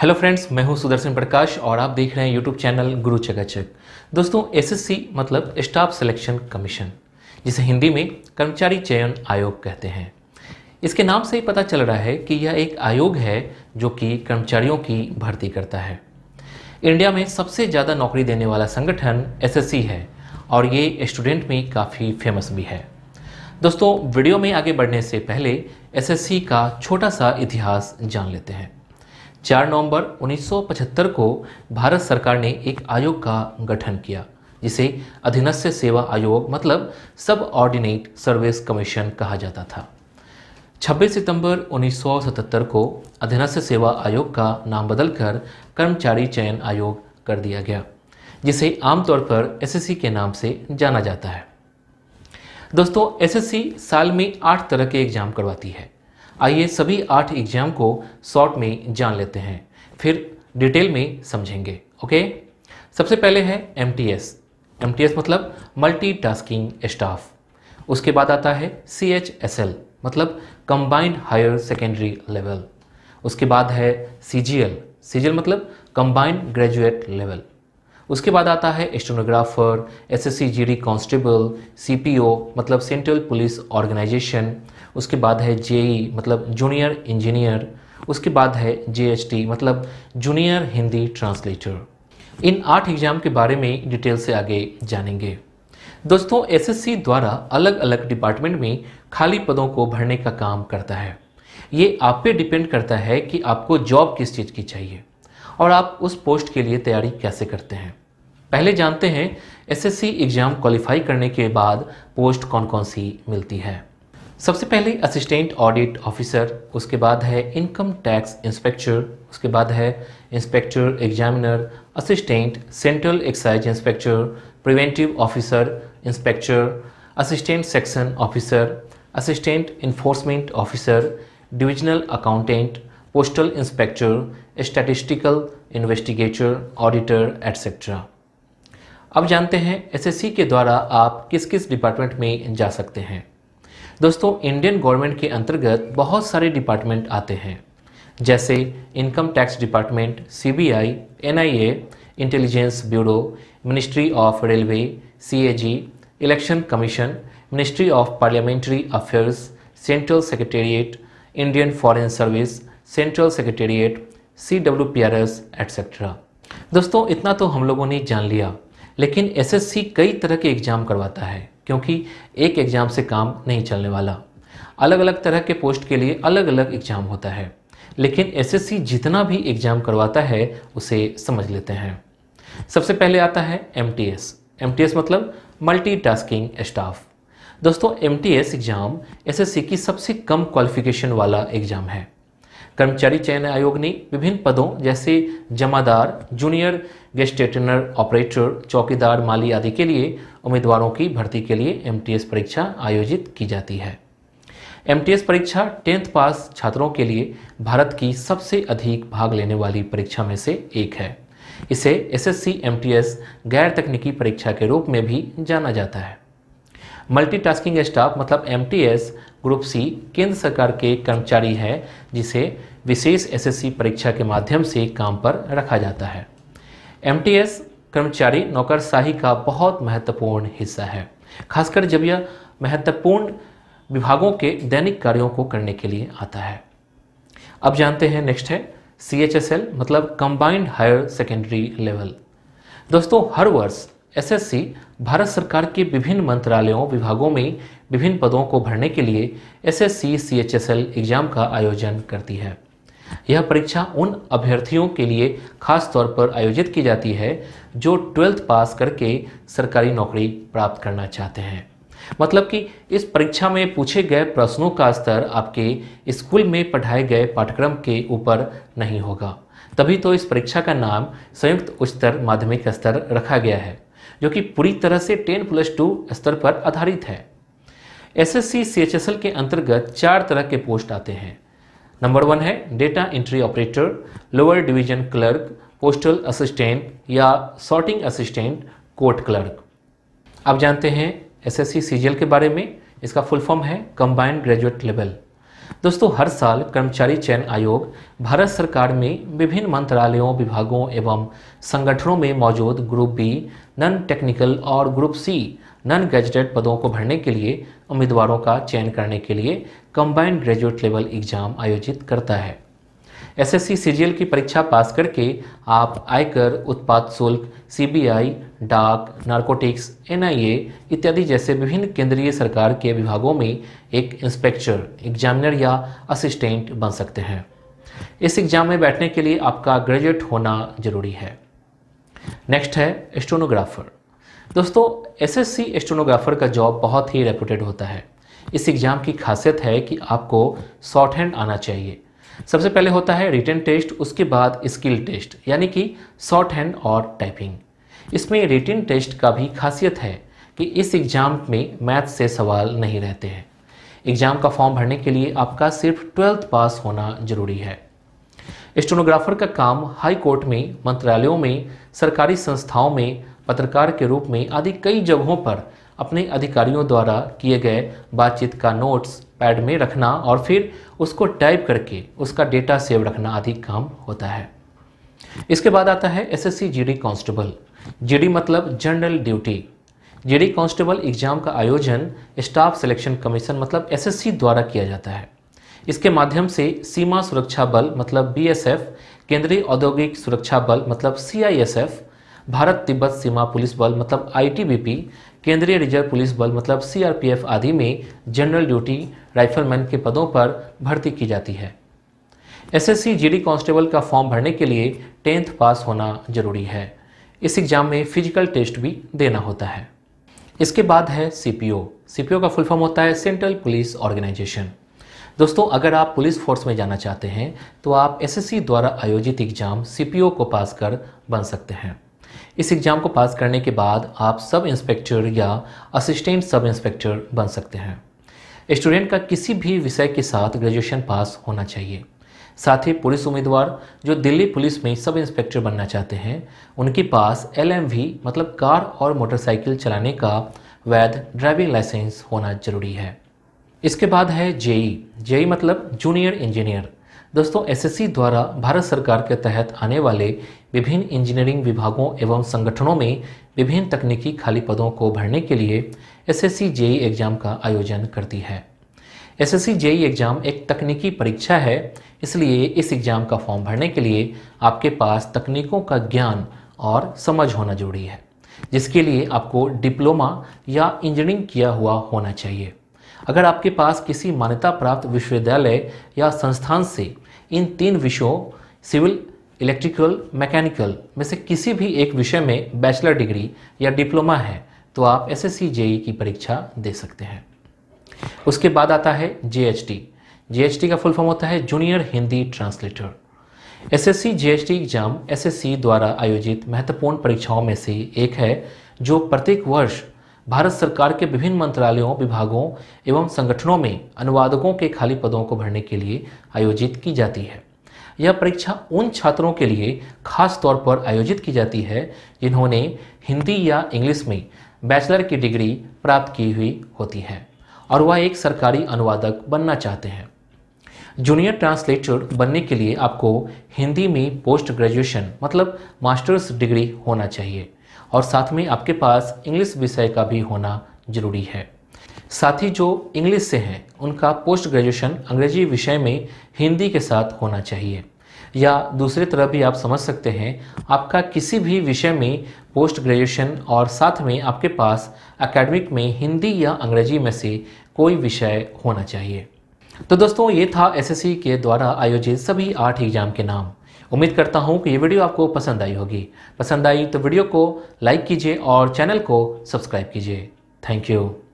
hello friends मैं हूं सुदर्शन प्रकाश और आप देख रहे हैं यूट्यूब चैनल गुरु चकाचक दोस्तों एसएससी मतलब स्टाफ सिलेक्शन कमीशन जिसे हिंदी में कर्मचारी चयन आयोग कहते हैं इसके नाम से ही पता चल रहा है कि यह एक आयोग है जो कि कर्मचारियों की भर्ती करता है इंडिया में सबसे ज़्यादा नौकरी देने वाला संगठन एस है और ये स्टूडेंट में काफ़ी फेमस भी है दोस्तों वीडियो में आगे बढ़ने से पहले एस का छोटा सा इतिहास जान लेते हैं चार नवंबर 1975 को भारत सरकार ने एक आयोग का गठन किया जिसे अधीनस्थ सेवा आयोग मतलब सब ऑर्डिनेट सर्विस कमीशन कहा जाता था 26 सितंबर 1977 को अधीनस्थ सेवा आयोग का नाम बदलकर कर्मचारी चयन आयोग कर दिया गया जिसे आमतौर पर एसएससी के नाम से जाना जाता है दोस्तों एसएससी साल में आठ तरह के एग्जाम करवाती है आइए सभी आठ एग्जाम को शॉर्ट में जान लेते हैं फिर डिटेल में समझेंगे ओके सबसे पहले है M T S M T S मतलब मल्टी टास्किंग स्टाफ उसके बाद आता है सी एच एस एल मतलब कंबाइंड हायर सेकेंडरी लेवल उसके बाद है C G L C G L मतलब कंबाइंड ग्रेजुएट लेवल उसके बाद आता है stenographer S S C G D constable C P O मतलब सेंट्रल पुलिस ऑर्गेनाइजेशन उसके बाद है जे मतलब जूनियर इंजीनियर उसके बाद है जे मतलब जूनियर हिंदी ट्रांसलेटर इन आठ एग्ज़ाम के बारे में डिटेल से आगे जानेंगे दोस्तों एसएससी द्वारा अलग अलग डिपार्टमेंट में खाली पदों को भरने का काम करता है ये आप पे डिपेंड करता है कि आपको जॉब किस चीज़ की चाहिए और आप उस पोस्ट के लिए तैयारी कैसे करते हैं पहले जानते हैं एसएससी एग्ज़ाम क्वालिफाई करने के बाद पोस्ट कौन कौन सी मिलती है सबसे पहले असिस्टेंट ऑडिट ऑफिसर उसके बाद है इनकम टैक्स इंस्पेक्टर उसके बाद है inspector examiner assistant central excise inspector preventive officer inspector assistant section officer assistant enforcement officer divisional accountant postal inspector statistical investigator auditor etcetera अब जानते हैं एसएससी के द्वारा आप किस किस डिपार्टमेंट में जा सकते हैं दोस्तों इंडियन गवर्नमेंट के अंतर्गत बहुत सारे डिपार्टमेंट आते हैं जैसे income tax department CBI, NIA, intelligence bureau ministry of railway CAG, election commission ministry of parliamentary affairs central secretariat Indian foreign service central secretariat C W P R S etcetera दोस्तों इतना तो हम लोगों ने जान लिया लेकिन एसएससी कई तरह के एग्ज़ाम करवाता है क्योंकि एक एग्ज़ाम से काम नहीं चलने वाला अलग अलग तरह के पोस्ट के लिए अलग अलग एग्ज़ाम होता है लेकिन एसएससी जितना भी एग्ज़ाम करवाता है उसे समझ लेते हैं सबसे पहले आता है एमटीएस एमटीएस मतलब मल्टीटास्किंग स्टाफ दोस्तों एमटीएस एग्ज़ाम एसएससी की सबसे कम क्वालिफिकेशन वाला एग्ज़ाम है कर्मचारी चयन आयोग ने विभिन्न पदों जैसे जमादार जूनियर गेस्टेटनर ऑपरेटर चौकीदार माली आदि के लिए उम्मीदवारों की भर्ती के लिए एम परीक्षा आयोजित की जाती है एम परीक्षा टेंथ पास छात्रों के लिए भारत की सबसे अधिक भाग लेने वाली परीक्षा में से एक है इसे एस एस गैर तकनीकी परीक्षा के रूप में भी जाना जाता है मल्टीटास्किंग स्टाफ मतलब एम ग्रुप सी केंद्र सरकार के कर्मचारी है जिसे विशेष एसएससी परीक्षा के माध्यम से काम पर रखा जाता है एमटीएस कर्मचारी नौकरशाही का बहुत महत्वपूर्ण हिस्सा है खासकर जब यह महत्वपूर्ण विभागों के दैनिक कार्यों को करने के लिए आता है अब जानते हैं नेक्स्ट है सी मतलब कंबाइंड हायर सेकेंडरी लेवल दोस्तों हर वर्ष एसएससी भारत सरकार के विभिन्न मंत्रालयों विभागों में विभिन्न पदों को भरने के लिए एसएससी सीएचएसएल एग्जाम का आयोजन करती है यह परीक्षा उन अभ्यर्थियों के लिए खास तौर पर आयोजित की जाती है जो ट्वेल्थ पास करके सरकारी नौकरी प्राप्त करना चाहते हैं मतलब कि इस परीक्षा में पूछे गए प्रश्नों का स्तर आपके स्कूल में पढ़ाए गए पाठ्यक्रम के ऊपर नहीं होगा तभी तो इस परीक्षा का नाम संयुक्त उच्चतर माध्यमिक स्तर रखा गया है जो कि पूरी तरह से टेन प्लस टू स्तर पर आधारित है एसएससी सीएचएसएल के अंतर्गत चार तरह के पोस्ट आते हैं नंबर वन है data entry operator lower division clerk postal assistant या सॉर्टिंग असिस्टेंट कोर्ट क्लर्क आप जानते हैं एसएससी सीजीएल के बारे में इसका फुल फॉर्म है कंबाइंड ग्रेजुएट लेवल दोस्तों हर साल कर्मचारी चयन आयोग भारत सरकार में विभिन्न मंत्रालयों विभागों एवं संगठनों में मौजूद ग्रुप बी नन टेक्निकल और ग्रुप सी नन ग्रेजुएट पदों को भरने के लिए उम्मीदवारों का चयन करने के लिए कंबाइंड ग्रेजुएट लेवल एग्जाम आयोजित करता है एसएससी सीजीएल की परीक्षा पास करके आप आयकर उत्पाद शुल्क सीबीआई, डाक नारकोटिक्स एनआईए इत्यादि जैसे विभिन्न केंद्रीय सरकार के विभागों में एक इंस्पेक्टर एग्जामिनर या असिस्टेंट बन सकते हैं इस एग्जाम में बैठने के लिए आपका ग्रेजुएट होना जरूरी है नेक्स्ट है एस्ट्रोनोग्राफर दोस्तों एसएससी एस्ट्रोनोग्राफर का जॉब बहुत ही रेपुटेड होता है इस एग्ज़ाम की खासियत है कि आपको शॉर्ट हैंड आना चाहिए सबसे पहले होता है रिटर्न टेस्ट उसके बाद स्किल टेस्ट यानी कि शॉर्ट हैंड और टाइपिंग इसमें रिटर्न टेस्ट का भी खासियत है कि इस एग्ज़ाम में मैथ से सवाल नहीं रहते हैं एग्ज़ाम का फॉर्म भरने के लिए आपका सिर्फ ट्वेल्थ पास होना जरूरी है स्टोनोग्राफर का काम हाई कोर्ट में मंत्रालयों में सरकारी संस्थाओं में पत्रकार के रूप में आदि कई जगहों पर अपने अधिकारियों द्वारा किए गए बातचीत का नोट्स पैड में रखना और फिर उसको टाइप करके उसका डेटा सेव रखना आदि काम होता है इसके बाद आता है डी कॉन्स्टेबल कांस्टेबल डी मतलब general duty GD constable exam का आयोजन स्टाफ सिलेक्शन कमीशन मतलब सी द्वारा किया जाता है इसके माध्यम से सीमा सुरक्षा बल मतलब एफ केंद्रीय औद्योगिक सुरक्षा बल मतलब एफ भारत तिब्बत सीमा पुलिस बल मतलब पी केंद्रीय रिजर्व पुलिस बल मतलब सीआरपीएफ आदि में जनरल ड्यूटी राइफलमैन के पदों पर भर्ती की जाती है एसएससी जीडी कांस्टेबल का फॉर्म भरने के लिए टेंथ पास होना जरूरी है इस एग्ज़ाम में फिजिकल टेस्ट भी देना होता है इसके बाद है सीपीओ सीपीओ का फुल फॉर्म होता है सेंट्रल पुलिस ऑर्गेनाइजेशन दोस्तों अगर आप पुलिस फोर्स में जाना चाहते हैं तो आप एसएससी द्वारा आयोजित एग्जाम सीपीओ को पास कर बन सकते हैं इस एग्ज़ाम को पास करने के बाद आप सब इंस्पेक्टर या असिस्टेंट सब इंस्पेक्टर बन सकते हैं स्टूडेंट का किसी भी विषय के साथ ग्रेजुएशन पास होना चाहिए साथ ही पुलिस उम्मीदवार जो दिल्ली पुलिस में सब इंस्पेक्टर बनना चाहते हैं उनके पास एल मतलब कार और मोटरसाइकिल चलाने का वैध ड्राइविंग लाइसेंस होना जरूरी है इसके बाद है जेई जेई मतलब जूनियर इंजीनियर दोस्तों एसएससी द्वारा भारत सरकार के तहत आने वाले विभिन्न इंजीनियरिंग विभागों एवं संगठनों में विभिन्न तकनीकी खाली पदों को भरने के लिए एसएससी जेई एग्ज़ाम का आयोजन करती है एसएससी जेई एग्ज़ाम एक तकनीकी परीक्षा है इसलिए इस एग्ज़ाम का फॉर्म भरने के लिए आपके पास तकनीकों का ज्ञान और समझ होना जरूरी है जिसके लिए आपको डिप्लोमा या इंजीनियरिंग किया हुआ होना चाहिए अगर आपके पास किसी मान्यता प्राप्त विश्वविद्यालय या संस्थान से इन तीन विषयों सिविल इलेक्ट्रिकल मैकेनिकल में से किसी भी एक विषय में बैचलर डिग्री या डिप्लोमा है तो आप एस एस की परीक्षा दे सकते हैं उसके बाद आता है जे टी का फुल फॉर्म होता है junior Hindi translator S T exam C द्वारा आयोजित महत्वपूर्ण परीक्षाओं में से एक है जो प्रत्येक वर्ष भारत सरकार के विभिन्न मंत्रालयों विभागों एवं संगठनों में अनुवादकों के खाली पदों को भरने के लिए आयोजित की जाती है यह परीक्षा उन छात्रों के लिए खास तौर पर आयोजित की जाती है जिन्होंने हिंदी या इंग्लिश में बैचलर की डिग्री प्राप्त की हुई होती है और वह एक सरकारी अनुवादक बनना चाहते हैं जूनियर ट्रांसलेटर बनने के लिए आपको हिंदी में पोस्ट ग्रेजुएशन मतलब मास्टर्स डिग्री होना चाहिए और साथ में आपके पास इंग्लिश विषय का भी होना ज़रूरी है साथ ही जो इंग्लिश से हैं उनका पोस्ट ग्रेजुएशन अंग्रेजी विषय में हिंदी के साथ होना चाहिए या दूसरी तरह भी आप समझ सकते हैं आपका किसी भी विषय में पोस्ट ग्रेजुएशन और साथ में आपके पास एकेडमिक में हिंदी या अंग्रेजी में से कोई विषय होना चाहिए तो दोस्तों ये था एसएससी के द्वारा आयोजित सभी आठ एग्जाम के नाम उम्मीद करता हूँ कि ये वीडियो आपको पसंद आई होगी पसंद आई तो वीडियो को लाइक कीजिए और चैनल को सब्सक्राइब कीजिए थैंक यू